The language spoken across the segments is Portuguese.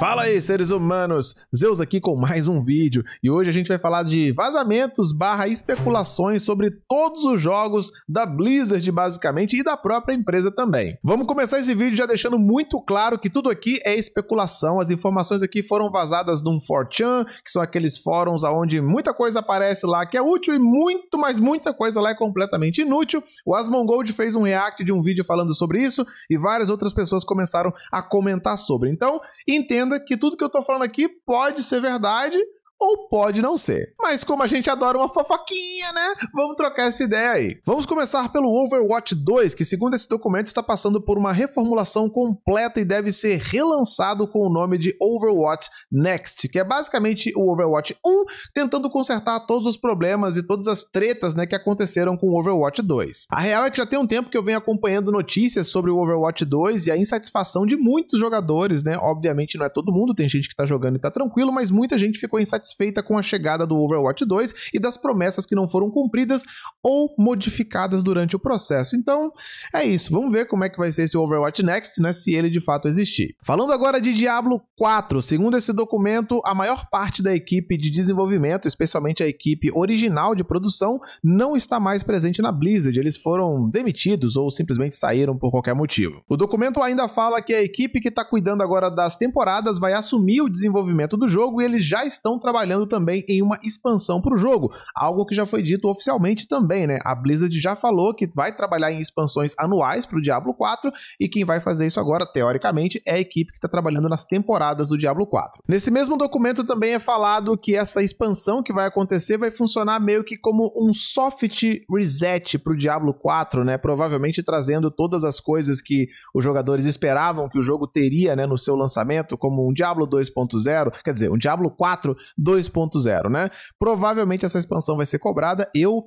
Fala aí, seres humanos! Zeus aqui com mais um vídeo e hoje a gente vai falar de vazamentos barra especulações sobre todos os jogos da Blizzard, basicamente, e da própria empresa também. Vamos começar esse vídeo já deixando muito claro que tudo aqui é especulação, as informações aqui foram vazadas num 4chan, que são aqueles fóruns onde muita coisa aparece lá que é útil e muito, mas muita coisa lá é completamente inútil. O Asmongold fez um react de um vídeo falando sobre isso e várias outras pessoas começaram a comentar sobre. Então, entenda entenda que tudo que eu estou falando aqui pode ser verdade ou pode não ser. Mas como a gente adora uma fofoquinha, né? Vamos trocar essa ideia aí. Vamos começar pelo Overwatch 2, que segundo esse documento está passando por uma reformulação completa e deve ser relançado com o nome de Overwatch Next, que é basicamente o Overwatch 1 tentando consertar todos os problemas e todas as tretas, né, que aconteceram com o Overwatch 2. A real é que já tem um tempo que eu venho acompanhando notícias sobre o Overwatch 2 e a insatisfação de muitos jogadores, né? Obviamente não é todo mundo, tem gente que tá jogando e tá tranquilo, mas muita gente ficou insatisfeita feita com a chegada do Overwatch 2 e das promessas que não foram cumpridas ou modificadas durante o processo. Então, é isso. Vamos ver como é que vai ser esse Overwatch Next, né, se ele de fato existir. Falando agora de Diablo 4, segundo esse documento, a maior parte da equipe de desenvolvimento, especialmente a equipe original de produção, não está mais presente na Blizzard. Eles foram demitidos ou simplesmente saíram por qualquer motivo. O documento ainda fala que a equipe que está cuidando agora das temporadas vai assumir o desenvolvimento do jogo e eles já estão trabalhando trabalhando também em uma expansão para o jogo, algo que já foi dito oficialmente também, né? A Blizzard já falou que vai trabalhar em expansões anuais para o Diablo 4 e quem vai fazer isso agora, teoricamente, é a equipe que está trabalhando nas temporadas do Diablo 4. Nesse mesmo documento também é falado que essa expansão que vai acontecer vai funcionar meio que como um soft reset para o Diablo 4, né? Provavelmente trazendo todas as coisas que os jogadores esperavam que o jogo teria, né, no seu lançamento, como um Diablo 2.0, quer dizer, um Diablo 4 2.0, né? Provavelmente essa expansão vai ser cobrada. Eu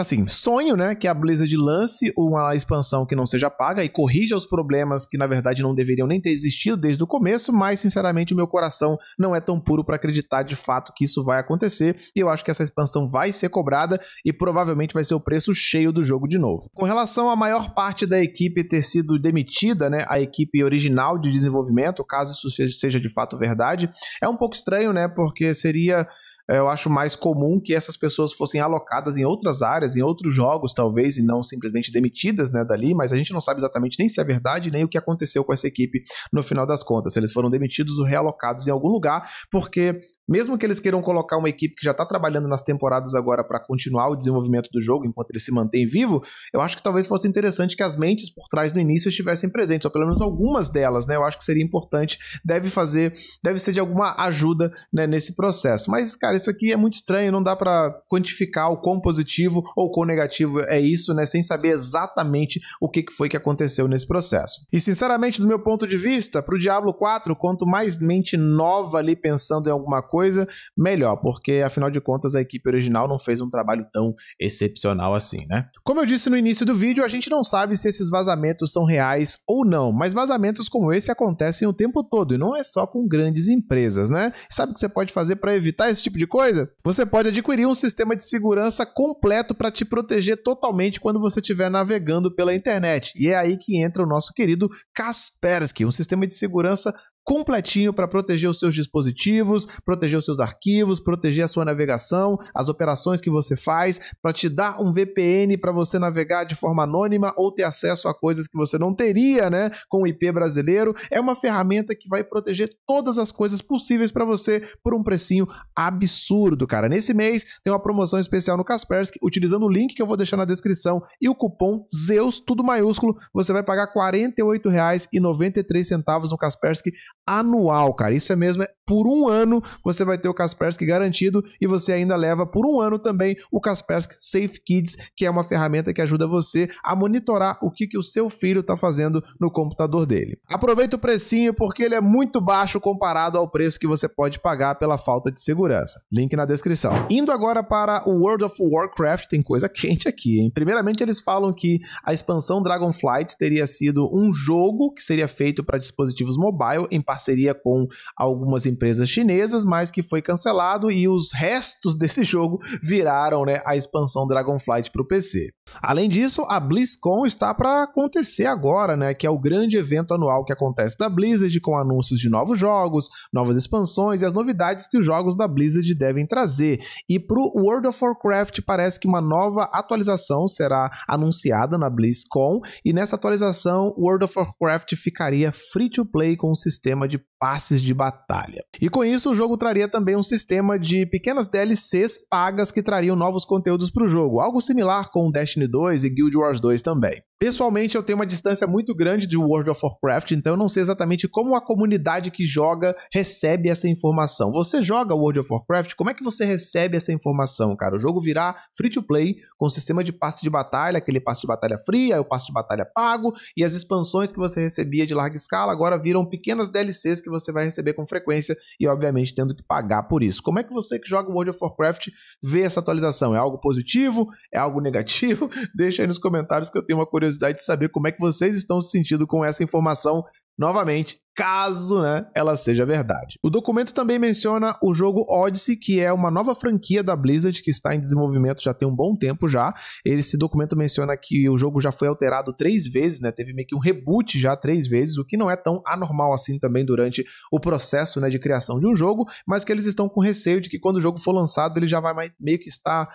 assim, sonho, né, que a Blizzard lance uma expansão que não seja paga e corrija os problemas que na verdade não deveriam nem ter existido desde o começo, mas sinceramente o meu coração não é tão puro para acreditar de fato que isso vai acontecer, e eu acho que essa expansão vai ser cobrada e provavelmente vai ser o preço cheio do jogo de novo. Com relação à maior parte da equipe ter sido demitida, né, a equipe original de desenvolvimento, caso isso seja de fato verdade, é um pouco estranho, né, porque seria eh, eu acho mais comum que essas pessoas fossem alocadas em outras áreas áreas, em outros jogos, talvez, e não simplesmente demitidas né, dali, mas a gente não sabe exatamente nem se é verdade, nem o que aconteceu com essa equipe no final das contas. Eles foram demitidos ou realocados em algum lugar, porque mesmo que eles queiram colocar uma equipe que já está trabalhando nas temporadas agora para continuar o desenvolvimento do jogo enquanto ele se mantém vivo, eu acho que talvez fosse interessante que as mentes por trás no início estivessem presentes, ou pelo menos algumas delas, né? Eu acho que seria importante, deve fazer, deve ser de alguma ajuda né, nesse processo. Mas, cara, isso aqui é muito estranho, não dá para quantificar o quão positivo ou quão negativo é isso, né? Sem saber exatamente o que foi que aconteceu nesse processo. E, sinceramente, do meu ponto de vista, para o Diablo 4, quanto mais mente nova ali pensando em alguma coisa, coisa melhor, porque afinal de contas a equipe original não fez um trabalho tão excepcional assim, né? Como eu disse no início do vídeo, a gente não sabe se esses vazamentos são reais ou não, mas vazamentos como esse acontecem o tempo todo e não é só com grandes empresas, né? Sabe o que você pode fazer para evitar esse tipo de coisa? Você pode adquirir um sistema de segurança completo para te proteger totalmente quando você estiver navegando pela internet. E é aí que entra o nosso querido Kaspersky, um sistema de segurança completinho para proteger os seus dispositivos, proteger os seus arquivos, proteger a sua navegação, as operações que você faz, para te dar um VPN para você navegar de forma anônima ou ter acesso a coisas que você não teria, né, com o IP brasileiro. É uma ferramenta que vai proteger todas as coisas possíveis para você por um precinho absurdo, cara. Nesse mês tem uma promoção especial no Kaspersky, utilizando o link que eu vou deixar na descrição e o cupom Zeus tudo maiúsculo, você vai pagar R$ 48,93 no Kaspersky anual, cara. Isso é mesmo, é por um ano você vai ter o Kaspersky garantido e você ainda leva por um ano também o Kaspersky Safe Kids, que é uma ferramenta que ajuda você a monitorar o que, que o seu filho está fazendo no computador dele. Aproveita o precinho porque ele é muito baixo comparado ao preço que você pode pagar pela falta de segurança. Link na descrição. Indo agora para o World of Warcraft, tem coisa quente aqui, hein? Primeiramente eles falam que a expansão Dragonflight teria sido um jogo que seria feito para dispositivos mobile em parceria com algumas empresas chinesas, mas que foi cancelado e os restos desse jogo viraram né, a expansão Dragonflight para o PC. Além disso, a BlizzCon está para acontecer agora, né, que é o grande evento anual que acontece da Blizzard com anúncios de novos jogos, novas expansões e as novidades que os jogos da Blizzard devem trazer. E para o World of Warcraft parece que uma nova atualização será anunciada na BlizzCon e nessa atualização World of Warcraft ficaria free to play com um sistema sistema de passes de batalha. E com isso, o jogo traria também um sistema de pequenas DLCs pagas que trariam novos conteúdos para o jogo, algo similar com Destiny 2 e Guild Wars 2 também. Pessoalmente, eu tenho uma distância muito grande de World of Warcraft, então eu não sei exatamente como a comunidade que joga recebe essa informação. Você joga World of Warcraft, como é que você recebe essa informação, cara? O jogo virá free to play, com sistema de passe de batalha, aquele passe de batalha fria, o passe de batalha pago, e as expansões que você recebia de larga escala agora viram pequenas DLCs que você vai receber com frequência e, obviamente, tendo que pagar por isso. Como é que você que joga World of Warcraft vê essa atualização? É algo positivo? É algo negativo? Deixa aí nos comentários que eu tenho uma curiosidade curiosidade de saber como é que vocês estão se sentindo com essa informação novamente, caso né, ela seja verdade. O documento também menciona o jogo Odyssey, que é uma nova franquia da Blizzard que está em desenvolvimento já tem um bom tempo já. Esse documento menciona que o jogo já foi alterado três vezes, né? Teve meio que um reboot já três vezes, o que não é tão anormal assim também durante o processo né, de criação de um jogo, mas que eles estão com receio de que quando o jogo for lançado ele já vai meio que estar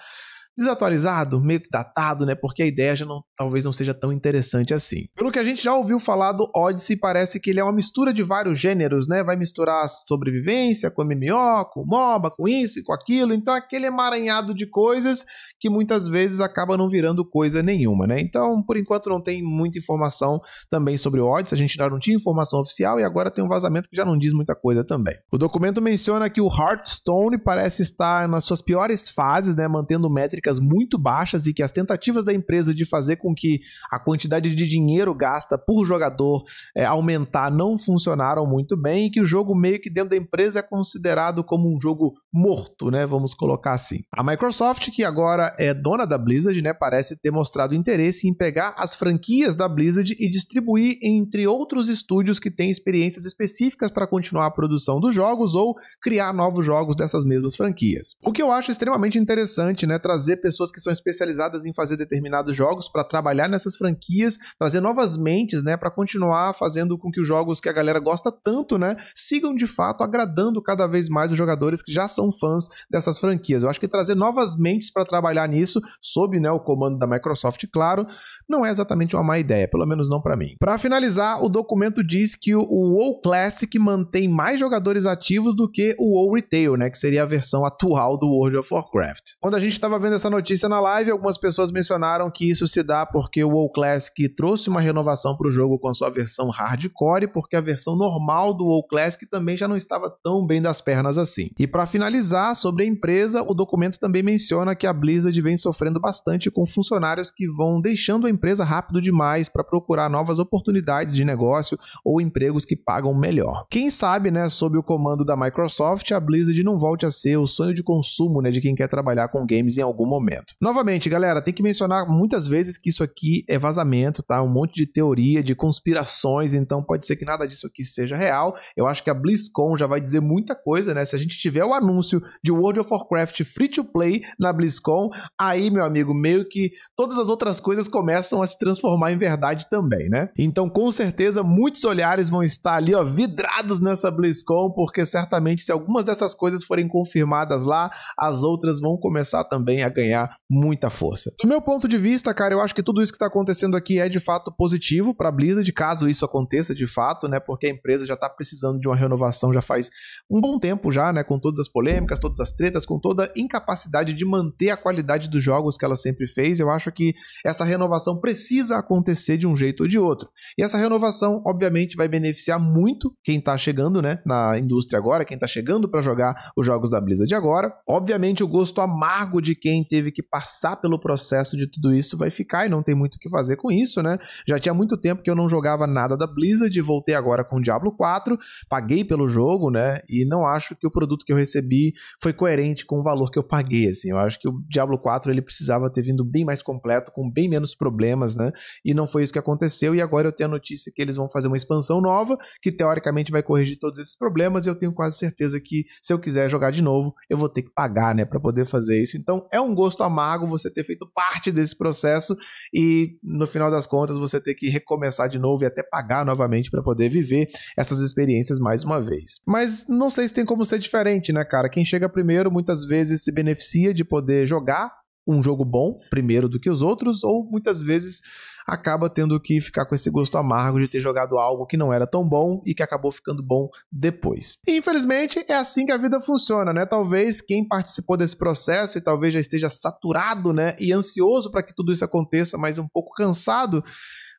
desatualizado, meio que datado, né? Porque a ideia já não, talvez não seja tão interessante assim. Pelo que a gente já ouviu falar do Odyssey, parece que ele é uma mistura de vários gêneros, né? Vai misturar sobrevivência com MMO, com MOBA, com isso e com aquilo. Então, aquele emaranhado de coisas que muitas vezes acaba não virando coisa nenhuma, né? Então, por enquanto, não tem muita informação também sobre o Odyssey. A gente já não tinha informação oficial e agora tem um vazamento que já não diz muita coisa também. O documento menciona que o Hearthstone parece estar nas suas piores fases, né? Mantendo métricas métricas muito baixas e que as tentativas da empresa de fazer com que a quantidade de dinheiro gasta por jogador é, aumentar não funcionaram muito bem e que o jogo meio que dentro da empresa é considerado como um jogo morto, né? Vamos colocar assim. A Microsoft, que agora é dona da Blizzard, né, parece ter mostrado interesse em pegar as franquias da Blizzard e distribuir entre outros estúdios que têm experiências específicas para continuar a produção dos jogos ou criar novos jogos dessas mesmas franquias. O que eu acho extremamente interessante, né, trazer trazer pessoas que são especializadas em fazer determinados jogos para trabalhar nessas franquias, trazer novas mentes, né, para continuar fazendo com que os jogos que a galera gosta tanto, né, sigam de fato agradando cada vez mais os jogadores que já são fãs dessas franquias. Eu acho que trazer novas mentes para trabalhar nisso, sob né, o comando da Microsoft, claro, não é exatamente uma má ideia, pelo menos não para mim. Para finalizar, o documento diz que o WoW Classic mantém mais jogadores ativos do que o WoW Retail, né, que seria a versão atual do World of Warcraft. Quando a gente estava vendo essa notícia na live, algumas pessoas mencionaram que isso se dá porque o WoW Classic trouxe uma renovação para o jogo com a sua versão hardcore, porque a versão normal do WoW Classic também já não estava tão bem das pernas assim. E para finalizar, sobre a empresa, o documento também menciona que a Blizzard vem sofrendo bastante com funcionários que vão deixando a empresa rápido demais para procurar novas oportunidades de negócio ou empregos que pagam melhor. Quem sabe, né, sob o comando da Microsoft, a Blizzard não volte a ser o sonho de consumo, né, de quem quer trabalhar com games em algum momento. Novamente, galera, tem que mencionar muitas vezes que isso aqui é vazamento, tá? Um monte de teoria, de conspirações, então pode ser que nada disso aqui seja real. Eu acho que a BlizzCon já vai dizer muita coisa, né? Se a gente tiver o anúncio de World of Warcraft free to play na BlizzCon, aí, meu amigo, meio que todas as outras coisas começam a se transformar em verdade também, né? Então, com certeza, muitos olhares vão estar ali, ó, vidrados nessa BlizzCon, porque certamente se algumas dessas coisas forem confirmadas lá, as outras vão começar também a ganhar muita força. Do meu ponto de vista, cara, eu acho que tudo isso que está acontecendo aqui é de fato positivo para a Blizzard, caso isso aconteça de fato, né? Porque a empresa já está precisando de uma renovação já faz um bom tempo já, né? Com todas as polêmicas, todas as tretas, com toda a incapacidade de manter a qualidade dos jogos que ela sempre fez. Eu acho que essa renovação precisa acontecer de um jeito ou de outro. E essa renovação, obviamente, vai beneficiar muito quem está chegando, né? Na indústria agora, quem está chegando para jogar os jogos da Blizzard agora. Obviamente, o gosto amargo de quem teve que passar pelo processo de tudo isso vai ficar e não tem muito o que fazer com isso, né? Já tinha muito tempo que eu não jogava nada da Blizzard, voltei agora com Diablo 4, paguei pelo jogo, né? E não acho que o produto que eu recebi foi coerente com o valor que eu paguei, assim. Eu acho que o Diablo 4 ele precisava ter vindo bem mais completo, com bem menos problemas, né? E não foi isso que aconteceu e agora eu tenho a notícia que eles vão fazer uma expansão nova que teoricamente vai corrigir todos esses problemas e eu tenho quase certeza que se eu quiser jogar de novo, eu vou ter que pagar, né, para poder fazer isso. Então, é um gosto amargo você ter feito parte desse processo e no final das contas você ter que recomeçar de novo e até pagar novamente para poder viver essas experiências mais uma vez. Mas não sei se tem como ser diferente, né, cara? Quem chega primeiro muitas vezes se beneficia de poder jogar um jogo bom primeiro do que os outros, ou muitas vezes acaba tendo que ficar com esse gosto amargo de ter jogado algo que não era tão bom e que acabou ficando bom depois. E, infelizmente, é assim que a vida funciona, né? Talvez quem participou desse processo e talvez já esteja saturado, né, e ansioso para que tudo isso aconteça, mas um pouco cansado,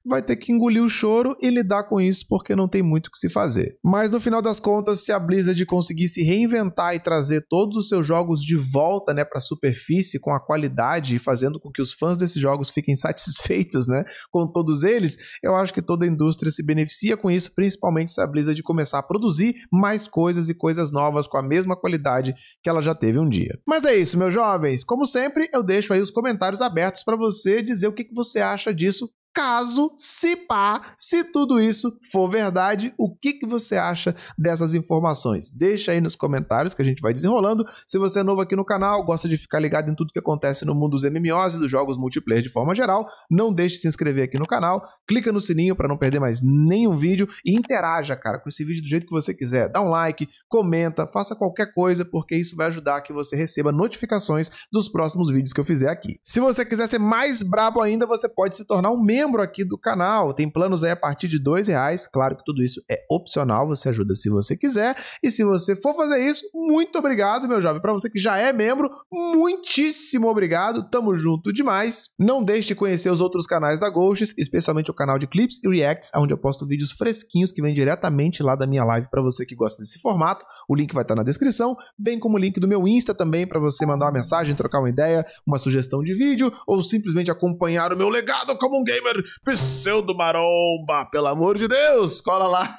vai ter que engolir o choro e lidar com isso porque não tem muito o que se fazer. Mas no final das contas, se a Blizzard conseguir se reinventar e trazer todos os seus jogos de volta, né, para a superfície com a qualidade e fazendo com que os fãs desses jogos fiquem satisfeitos, né, com todos eles, eu acho que toda a indústria se beneficia com isso, principalmente se a Blizzard começar a produzir mais coisas e coisas novas com a mesma qualidade que ela já teve um dia. Mas é isso, meus jovens. Como sempre, eu deixo aí os comentários abertos para você dizer o que, que você acha disso Caso, se pá, se tudo isso for verdade, o que, que você acha dessas informações? Deixa aí nos comentários que a gente vai desenrolando. Se você é novo aqui no canal, gosta de ficar ligado em tudo que acontece no mundo dos MMOs e dos jogos multiplayer de forma geral, não deixe de se inscrever aqui no canal, clica no sininho para não perder mais nenhum vídeo e interaja, cara, com esse vídeo do jeito que você quiser. Dá um like, comenta, faça qualquer coisa, porque isso vai ajudar que você receba notificações dos próximos vídeos que eu fizer aqui. Se você quiser ser mais brabo ainda, você pode se tornar um membro membro aqui do canal. Tem planos aí a partir de dois reais. Claro que tudo isso é opcional, você ajuda se você quiser. E se você for fazer isso, muito obrigado, meu jovem. Para você que já é membro, muitíssimo obrigado. Tamo junto demais. Não deixe de conhecer os outros canais da Ghosts, especialmente o canal de clips e reacts, onde eu posto vídeos fresquinhos que vêm diretamente lá da minha live para você que gosta desse formato. O link vai estar tá na descrição, bem como o link do meu Insta também para você mandar uma mensagem, trocar uma ideia, uma sugestão de vídeo ou simplesmente acompanhar o meu legado como um gamer cover Pseudo Maromba. Pelo amor de Deus, cola lá.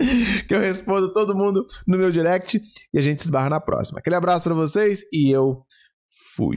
que eu respondo todo mundo no meu direct e a gente se esbarra na próxima. Aquele abraço para vocês e eu fui.